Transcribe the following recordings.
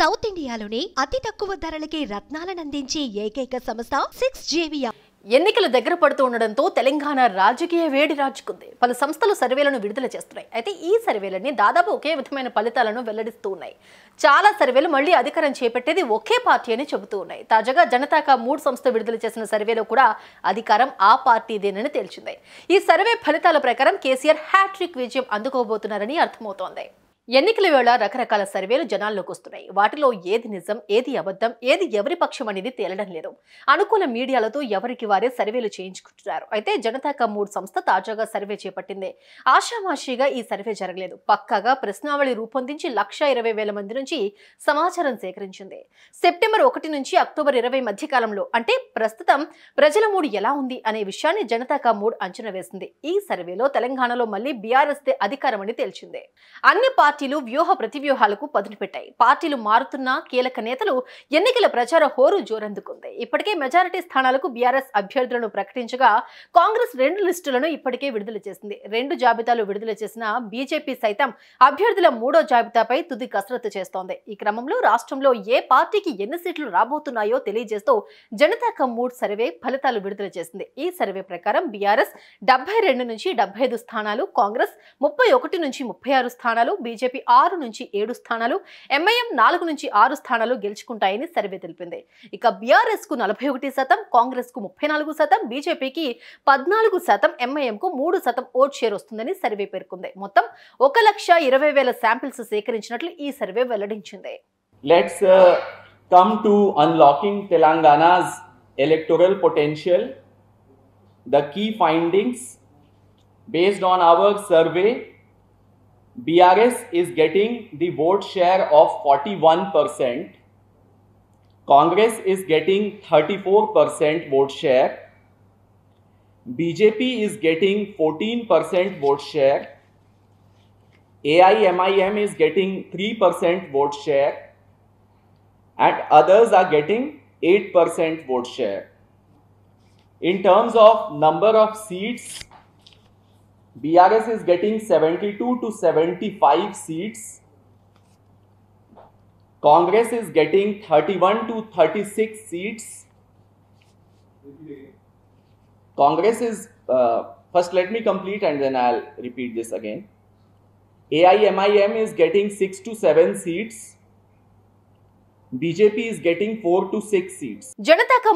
South ఇండియాలోనే అతి తక్కువ ధరలకే రత్నాలను అందించే ఏకైక సంస్థ సిక్స్ జేవియా ఎన్నికలు దగ్గర పడుతూ ఉండడంతో తెలంగాణ రాజకీయ వేడి రాజుకుంది పలు సంస్థలు సర్వేలను విడుదల చేస్తున్నాయి అయితే ఈ సర్వేలన్నీ దాదాపు ఒకే విధమైన ఫలితాలను వెల్లడిస్తూ ఉన్నాయి చాలా సర్వేలు మళ్లీ అధికారం చేపట్టేది ఒకే పార్టీ అని చెబుతూ ఉన్నాయి తాజాగా జనతాకా మూడు సంస్థ విడుదల చేసిన సర్వేలో కూడా అధికారం ఆ పార్టీదేనని తేల్చింది ఈ సర్వే ఫలితాల ప్రకారం కేసీఆర్ హ్యాట్రిక్ విజయం అందుకోబోతున్నారని అర్థమవుతోంది ఎన్నికల వేళ రకరకాల సర్వేలు జనాల్లోకి వస్తున్నాయి వాటిలో ఏది నిజం ఏది అబద్ధం ఏది ఎవరి పక్షం అనేది తేలడం లేదు అనుకూల మీడియాలతో ఎవరికి వారే సర్వేలు చేయించుకుంటున్నారు అయితే జనతా మూడు సంస్థ తాజాగా సర్వే చేపట్టింది ఆశామాషిగా ఈ సర్వే జరగలేదు పక్కాగా ప్రశ్నావళి రూపొందించి లక్ష ఇరవై వేల మంది నుంచి సమాచారం సేకరించింది సెప్టెంబర్ ఒకటి నుంచి అక్టోబర్ ఇరవై మధ్య కాలంలో అంటే ప్రస్తుతం ప్రజల మూడ్ ఎలా ఉంది అనే విషయాన్ని జనతా మూడ్ అంచనా వేసింది ఈ సర్వేలో తెలంగాణలో మళ్లీ బీఆర్ఎస్ అధికారమని తేల్చింది అన్ని పార్టీ పార్టీలు వ్యూహ ప్రతివ్యూహాలకు పదును పెట్టాయి పార్టీలు మారుతున్న కీలక నేతలు ఎన్నికల ప్రచార హోరు జోరందుకుంది ఇప్పటికే మెజారిటీ స్థానాలకు బీఆర్ఎస్ అభ్యర్థులను ప్రకటించగా కాంగ్రెస్ రెండు లిస్టులను ఇప్పటికే విడుదల చేసింది రెండు జాబితాలు విడుదల చేసిన బీజేపీ సైతం అభ్యర్థుల మూడో జాబితాపై తుది కసరత్తు చేస్తోంది ఈ క్రమంలో రాష్ట్రంలో ఏ పార్టీకి ఎన్ని సీట్లు రాబోతున్నాయో తెలియజేస్తూ జనతా కమ్మూడ్ సర్వే ఫలితాలు విడుదల చేసింది ఈ సర్వే ప్రకారం బీఆర్ఎస్ డెబ్బై రెండు నుంచి డెబ్బై స్థానాలు కాంగ్రెస్ ముప్పై ఒకటి నుంచి ముప్పై ఆరు స్థానాలు బీజేపీ బీజేపీ ఆరు నుంచి ఏడు స్థానాలు ఎంఐఎం నాలుగు నుంచి ఆరు స్థానాలు గెలుచుకుంటాయని సర్వే తెలిపింది ఇక బీఆర్ఎస్ కు నలభై ఒకటి శాతం కాంగ్రెస్ కు ముప్పై నాలుగు శాతం బీజేపీకి పద్నాలుగు శాతం ఎంఐఎం కు మూడు శాతం ఓట్ షేర్ వస్తుందని సర్వే పేర్కొంది మొత్తం ఒక లక్ష ఇరవై వేల శాంపిల్స్ సేకరించినట్లు ఈ సర్వే వెల్లడించింది let's come to unlocking Telangana electoral potential the key findings based on our survey BRS is getting the vote share of 41%. Congress is getting 34% vote share. BJP is getting 14% vote share. AIMIM is getting 3% vote share. And others are getting 8% vote share. In terms of number of seats, BRS is getting 72 to 75 seats. Congress is getting 31 to 36 seats. Congress is, uh, first let me complete and then I'll repeat this again. AIMIM is getting 6 to 7 seats. జనతాకా getting four to six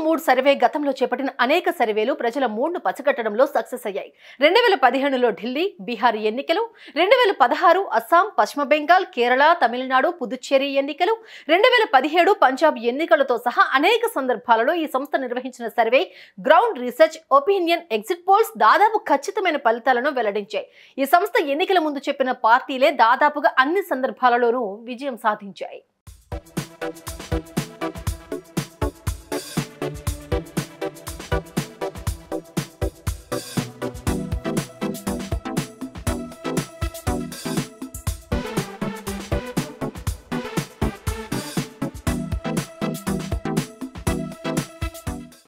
mood survey గతంలో చేపట్టిన అనేక సర్వేలు ప్రజల మూడ్ను పసిగట్టడంలో success అయ్యాయి రెండు వేల పదిహేనులో ఢిల్లీ బీహార్ ఎన్నికలు రెండు వేల పదహారు అస్సాం పశ్చిమ బెంగాల్ కేరళ తమిళనాడు పుదుచ్చేరి ఎన్నికలు రెండు వేల పదిహేడు పంజాబ్ ఎన్నికలతో సహా అనేక సందర్భాలలో ఈ సంస్థ నిర్వహించిన survey ground research opinion exit polls దాదాపు ఖచ్చితమైన ఫలితాలను వెల్లడించాయి ఈ సంస్థ ఎన్నికల ముందు చెప్పిన పార్టీలే దాదాపుగా అన్ని సందర్భాలలోనూ విజయం సాధించాయి Thank you